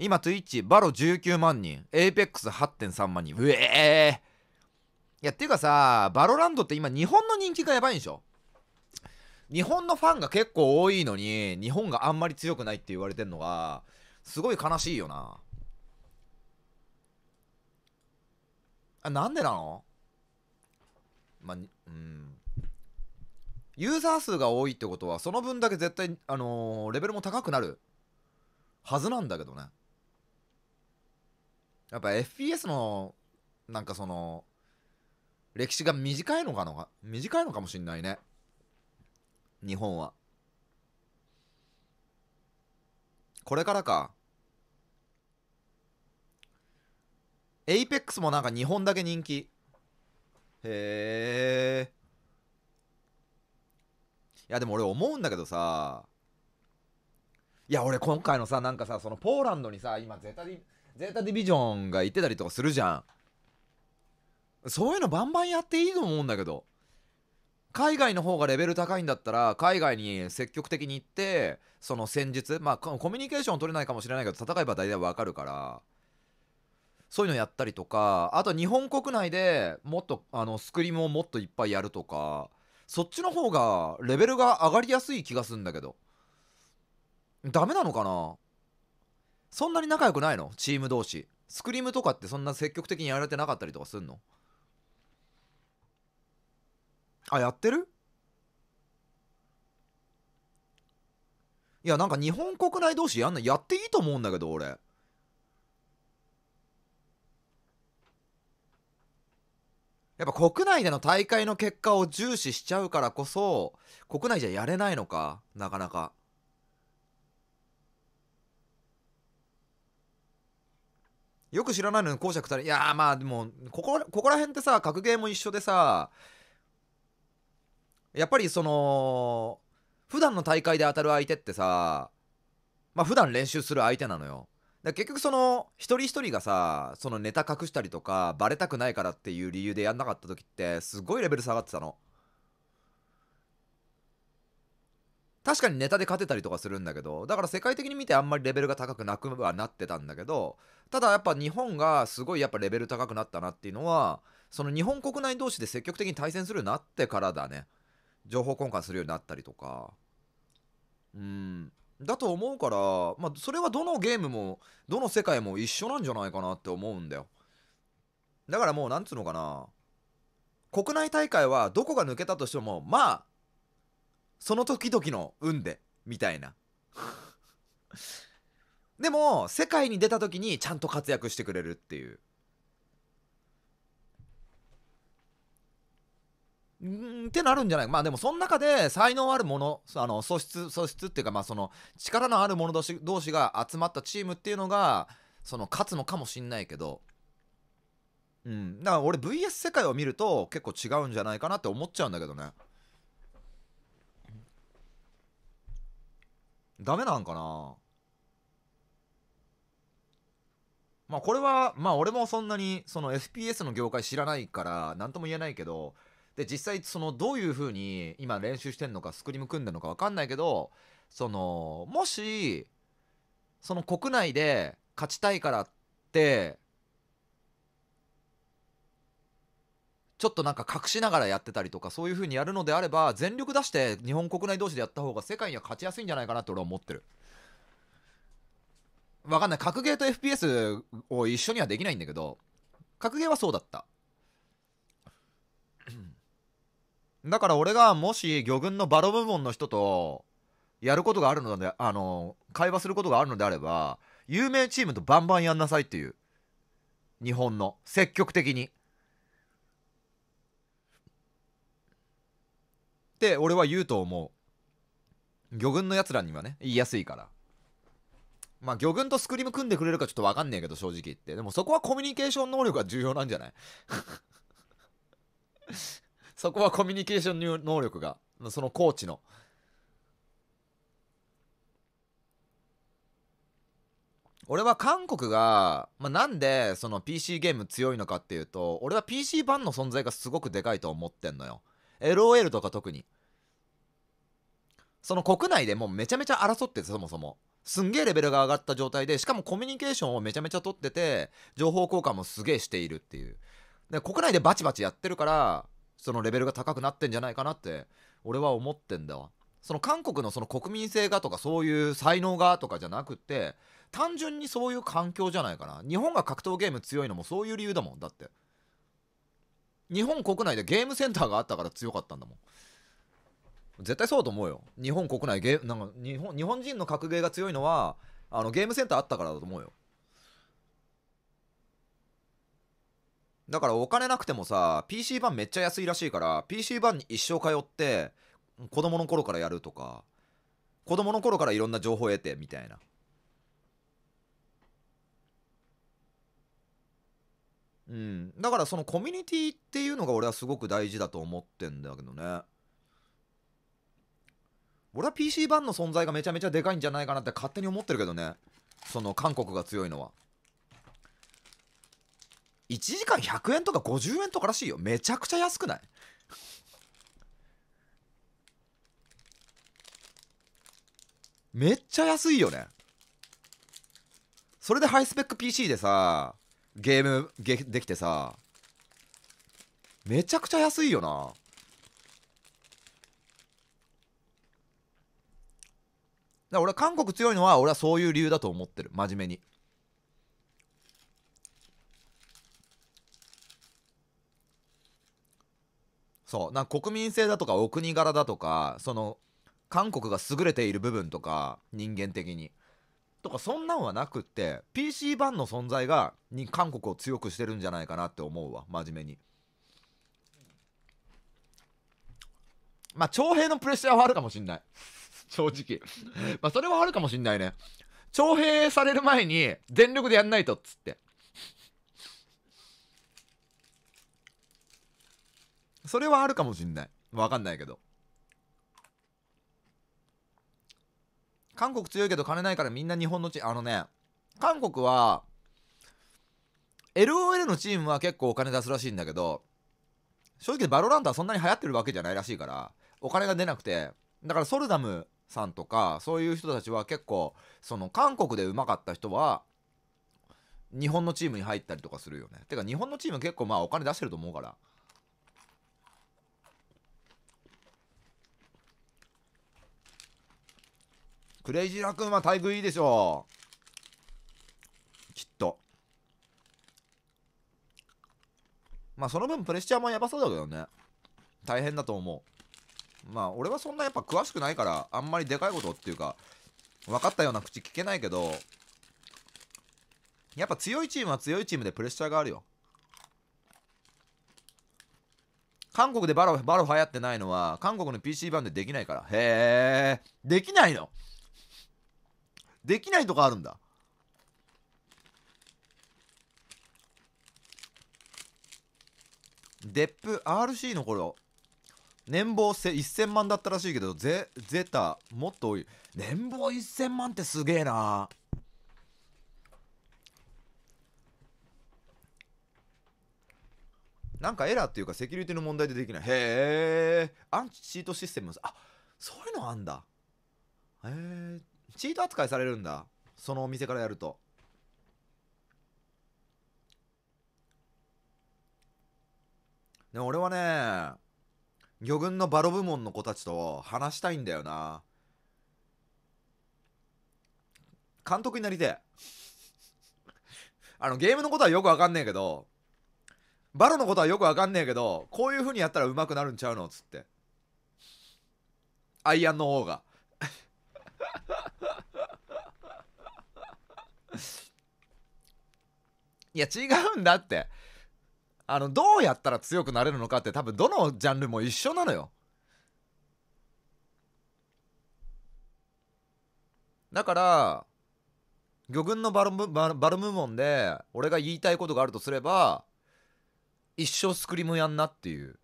今 Twitch バロ19万人 APEX8.3 万人うえーいやっていうかさバロランドって今日本の人気がやばいんでしょ日本のファンが結構多いのに日本があんまり強くないって言われてんのがすごい悲しいよなあなんでなのまあうんユーザー数が多いってことはその分だけ絶対あのー、レベルも高くなるはずなんだけどねやっぱ FPS のなんかその歴史が短いのかな短いのかもしんないね日本はこれからか APEX もなんか日本だけ人気へえいやでも俺思うんだけどさいや俺今回のさなんかさそのポーランドにさ今絶対ゼータディビジョンが言ってたりとかするじゃん。そういうのバンバンやっていいと思うんだけど。海外の方がレベル高いんだったら海外に積極的に行ってその戦術まあコミュニケーション取れないかもしれないけど戦えば大体わかるからそういうのやったりとかあと日本国内でもっとあのスクリームをもっといっぱいやるとかそっちの方がレベルが上がりやすい気がするんだけどダメなのかなそんなに仲良くないのチーム同士スクリームとかってそんな積極的にやられてなかったりとかすんのあやってるいやなんか日本国内同士やんないやっていいと思うんだけど俺やっぱ国内での大会の結果を重視しちゃうからこそ国内じゃやれないのかなかなか。よく知らないのに公爵たりいやまあでもここここら辺ってさ格ゲーも一緒でさやっぱりその普段の大会で当たる相手ってさまあ普段練習する相手なのよだ結局その一人一人がさそのネタ隠したりとかバレたくないからっていう理由でやんなかった時ってすごいレベル下がってたの確かにネタで勝てたりとかするんだけど、だから世界的に見てあんまりレベルが高くなくはなってたんだけど、ただやっぱ日本がすごいやっぱレベル高くなったなっていうのは、その日本国内同士で積極的に対戦するようになってからだね。情報交換するようになったりとか。うん。だと思うから、まあそれはどのゲームも、どの世界も一緒なんじゃないかなって思うんだよ。だからもうなんつうのかな。国内大会はどこが抜けたとしても、まあ、その時々の運で、みたいな。でも、世界に出た時にちゃんと活躍してくれるっていう。んってなるんじゃないまあでもその中で才能あるものあの素質素質っていうかまあその力のある者同士同士が集まったチームっていうのがその勝つのかもしんないけどうんだから俺 VS 世界を見ると結構違うんじゃないかなって思っちゃうんだけどね。ダメなんかなまあこれは、まあ俺もそんなにその FPS の業界知らないから何とも言えないけど、で実際そのどういう風に今練習してんのかスクリーム組んでんのかわかんないけど、そのもし、その国内で勝ちたいからってちょっとなんか隠しながらやってたりとかそういう風にやるのであれば全力出して日本国内同士でやった方が世界には勝ちやすいんじゃないかなって俺は思ってるわかんない格ゲーと FPS を一緒にはできないんだけど格ゲーはそうだった だから俺がもし魚群のバロ部門の人とやることがあるのであの会話することがあるのであれば有名チームとバンバンやんなさいっていう日本の積極的にって俺は言うと思う魚群のやつらにはね言いやすいからまあ魚群とスクリーム組んでくれるかちょっと分かんねえけど正直言ってでもそこはコミュニケーション能力が重要なんじゃない そこはコミュニケーション能力がそのコーチの俺は韓国が、まあ、なんでその PC ゲーム強いのかっていうと俺は PC 版の存在がすごくでかいと思ってんのよ LOL とか特に。その国内でもうめちゃめちゃ争ってて、そもそも。すんげえレベルが上がった状態で、しかもコミュニケーションをめちゃめちゃ取ってて、情報交換もすげえしているっていう。で、国内でバチバチやってるから、そのレベルが高くなってんじゃないかなって、俺は思ってんだわ。その韓国のその国民性がとかそういう才能がとかじゃなくて、単純にそういう環境じゃないかな。日本が格闘ゲーム強いのもそういう理由だもん、だって。日本国内でゲームセンターがあったから強かったんだもん絶対そうだと思うよ日本国内ゲなんか日本日本人の格ゲーが強いのはあのゲームセンターあったからだと思うよだからお金なくてもさ PC 版めっちゃ安いらしいから PC 版に一生通って子供の頃からやるとか子供の頃からいろんな情報を得てみたいなうん、だからそのコミュニティっていうのが俺はすごく大事だと思ってんだけどね俺は PC 版の存在がめちゃめちゃでかいんじゃないかなって勝手に思ってるけどねその韓国が強いのは1時間100円とか50円とからしいよめちゃくちゃ安くない めっちゃ安いよねそれでハイスペック PC でさゲームげできてさめちゃくちゃ安いよなだ俺は韓国強いのは俺はそういう理由だと思ってる真面目にそうな国民性だとかお国柄だとかその韓国が優れている部分とか人間的にとかそんなんはなくって PC 版の存在がに韓国を強くしてるんじゃないかなって思うわ真面目にまあ徴兵のプレッシャーはあるかもしんない 正直まあそれはあるかもしんないね徴兵される前に全力でやんないとっつってそれはあるかもしんないわかんないけど韓国強いけど金ないからみんな日本のチあのね、韓国は、LOL のチームは結構お金出すらしいんだけど、正直バロラントはそんなに流行ってるわけじゃないらしいから、お金が出なくて、だからソルダムさんとか、そういう人たちは結構、その韓国でうまかった人は、日本のチームに入ったりとかするよね。てか日本のチーム結構まあお金出してると思うから。クレイジーラ君は待遇いいでしょう。きっと。まあ、その分プレッシャーもやばそうだけどね。大変だと思う。まあ、俺はそんなやっぱ詳しくないから、あんまりでかいことっていうか、分かったような口聞けないけど、やっぱ強いチームは強いチームでプレッシャーがあるよ。韓国でバロ、バロ流行ってないのは、韓国の PC 版でできないから。へえ、できないのできないとかあるんだデップ RC の頃年俸1000万だったらしいけどゼゼタもっと多い年俸1000万ってすげえななんかエラーっていうかセキュリティの問題でできないへえアンチチートシステムあそういうのあんだへえチート扱いされるんだそのお店からやるとでも俺はね魚群のバロ部門の子たちと話したいんだよな監督になりてえあのゲームのことはよくわかんねえけどバロのことはよくわかんねえけどこういう風にやったら上手くなるんちゃうのっつってアイアンの方がいや違うんだってあのどうやったら強くなれるのかって多分どのジャンルも一緒なのよだから魚群のバルムバルム門で俺が言いたいことがあるとすれば一生スクリームやんなっていう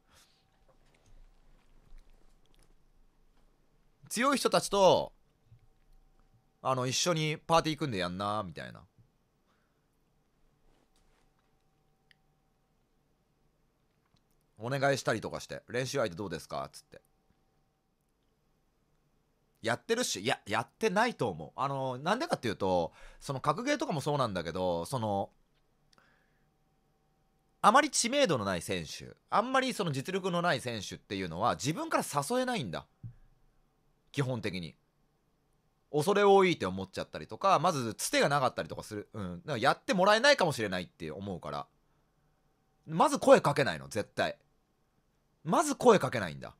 強い人たちとあの一緒にパーティー組んでやんなみたいなお願いしたりとかして練習相手どうですかっつってやってるしいややってないと思うあのなんでかっていうとその格ゲーとかもそうなんだけどそのあまり知名度のない選手あんまりその実力のない選手っていうのは自分から誘えないんだ基本的に恐れ多いって思っちゃったりとか、まずつてがなかったりとかする。うん。だからやってもらえないかもしれないって思うから。まず声かけないの、絶対。まず声かけないんだ。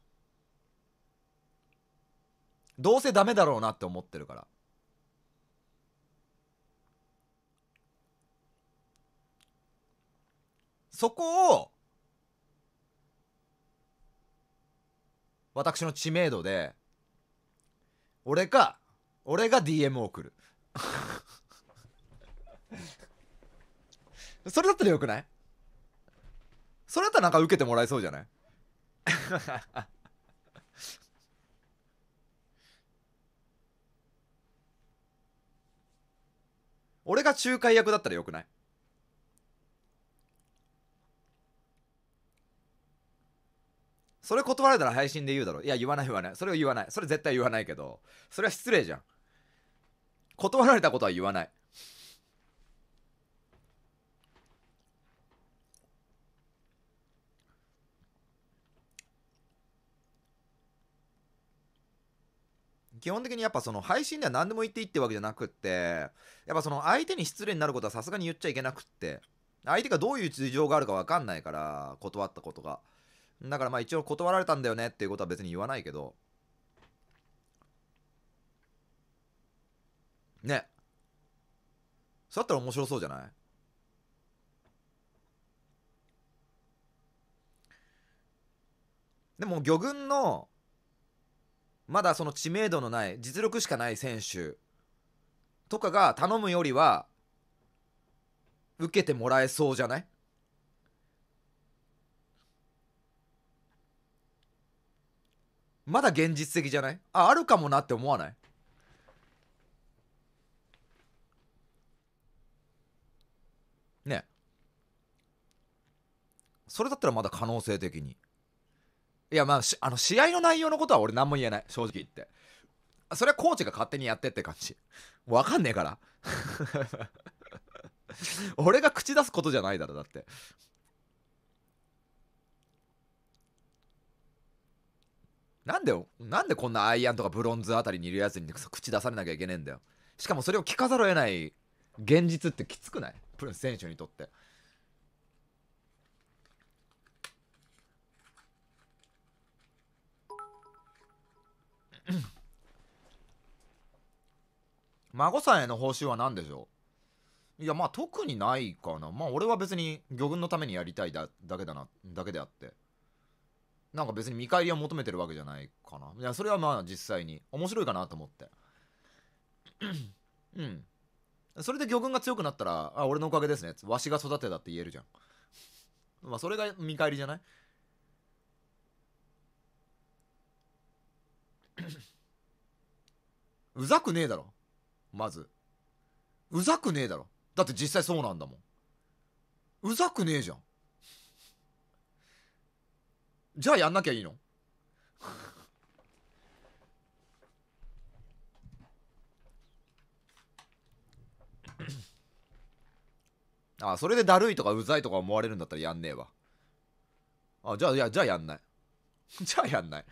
どうせダメだろうなって思ってるから。そこを、私の知名度で、俺か、俺が DM を送る それだったらよくないそれだったらなんか受けてもらえそうじゃない 俺が仲介役だったらよくないそれ断られたら配信で言うだろいや言わない言わないそれを言わないそれ絶対言わないけどそれは失礼じゃん断られたことは言わない。基本的にやっぱその配信では何でも言っていいってわけじゃなくってやっぱその相手に失礼になることはさすがに言っちゃいけなくって相手がどういう事情があるか分かんないから断ったことがだからまあ一応断られたんだよねっていうことは別に言わないけどねそうだったら面白そうじゃないでも魚群のまだその知名度のない実力しかない選手とかが頼むよりは受けてもらえそうじゃないまだ現実的じゃないああるかもなって思わないねそれだったらまだ可能性的にいやまああの試合の内容のことは俺何も言えない正直言ってそれはコーチが勝手にやってって感じわかんねえから 俺が口出すことじゃないだろだってなんでなんでこんなアイアンとかブロンズあたりにいるやつに口出されなきゃいけねえんだよしかもそれを聞かざるを得ない現実ってきつくないプン選手にとって。孫さんへの報酬は何でしょういやまあ特にないかなまあ俺は別に魚群のためにやりたいだだけだなだけであってなんか別に見返りを求めてるわけじゃないかないやそれはまあ実際に面白いかなと思って うんそれで魚群が強くなったら、あ、俺のおかげですね。わしが育てたって言えるじゃん。まあ、それが見返りじゃない うざくねえだろ。まず。うざくねえだろ。だって実際そうなんだもん。うざくねえじゃん。じゃあやんなきゃいいのあ、それでだるいとかうざいとか思われるんだったらやんねえわ。あ、じゃあ、いや、じゃあやんない。じゃあやんない。